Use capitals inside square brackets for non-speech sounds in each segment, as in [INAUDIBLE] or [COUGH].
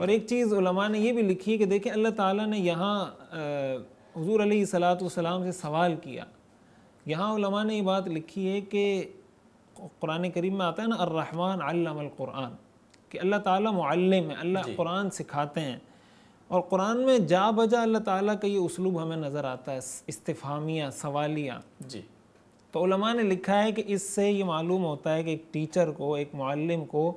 اور ایک چیز علماء نے یہ بھی لکھی کہ دیکھیں اللہ تعالیٰ نے یہاں حضور علیہ صلاۃ والسلام سے سوال کیا یہاں علماء نے یہ بات لکھی ہے کہ قرآن کریم میں آتا ہے نا الرحمن علم القرآن کہ اللہ تعالیٰ معلم ہے اللہ جی۔ قرآن سکھاتے ہیں اور قرآن میں جا بجا اللہ تعالیٰ کا یہ اسلوب ہمیں نظر آتا ہے استفامیہ سوالیہ جی تو علماء نے لکھا ہے کہ اس سے یہ معلوم ہوتا ہے کہ ایک ٹیچر کو ایک معلم کو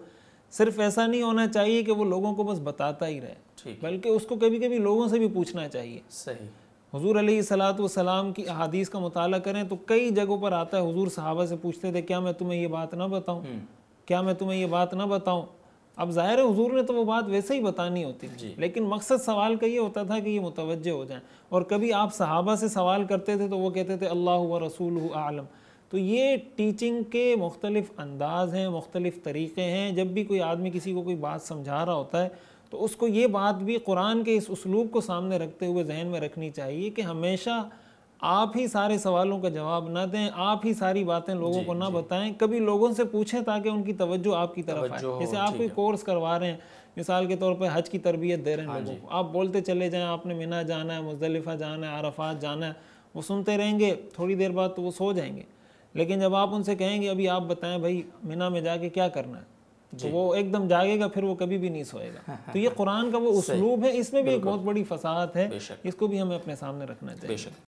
صرف ایسا نہیں ہونا چاہیے کہ وہ لوگوں کو بس بتاتا ہی رہے بلکہ اس کو کبھی کبھی لوگوں سے بھی پوچھنا چاہیے صحیح حضور علیہ السلاۃ والسلام کی احادیث کا مطالعہ کریں تو کئی جگہوں پر آتا ہے حضور صحابہ سے پوچھتے تھے کیا میں تمہیں یہ بات نہ بتاؤں کیا میں تمہیں یہ بات نہ بتاؤں اب ظاہر ہے حضور نے تو وہ بات ویسے ہی بتانی ہوتی تھی جی۔ لیکن مقصد سوال کا یہ ہوتا تھا کہ یہ متوجہ ہو جائیں اور کبھی آپ صحابہ سے سوال کرتے تھے تو وہ کہتے تھے اللہ رسول عالم تو یہ ٹیچنگ کے مختلف انداز ہیں مختلف طریقے ہیں جب بھی کوئی آدمی کسی کو کوئی بات سمجھا رہا ہوتا ہے تو اس کو یہ بات بھی قرآن کے اس اسلوب کو سامنے رکھتے ہوئے ذہن میں رکھنی چاہیے کہ ہمیشہ آپ ہی سارے سوالوں کا جواب نہ دیں آپ ہی ساری باتیں لوگوں جی، کو نہ جی۔ بتائیں کبھی لوگوں سے پوچھیں تاکہ ان کی توجہ آپ کی طرف آئے جیسے آپ کوئی کورس کروا رہے ہیں مثال کے طور پہ حج کی تربیت دے رہے ہیں ہاں جی۔ لوگوں کو آپ بولتے چلے جائیں آپ نے منا جانا ہے مزدلفہ جانا ہے عرفات جانا ہے وہ سنتے رہیں گے تھوڑی دیر بعد تو وہ سو جائیں گے لیکن جب آپ ان سے کہیں گے ابھی آپ بتائیں بھائی مینا میں جا کے کیا کرنا ہے تو جی۔ وہ ایک دم جاگے گا پھر وہ کبھی بھی نہیں سوئے گا [LAUGHS] تو یہ قرآن کا وہ اسلوب ہے اس میں بھی ایک بہت بڑی فساد ہے اس کو بھی ہمیں اپنے سامنے رکھنا چاہیے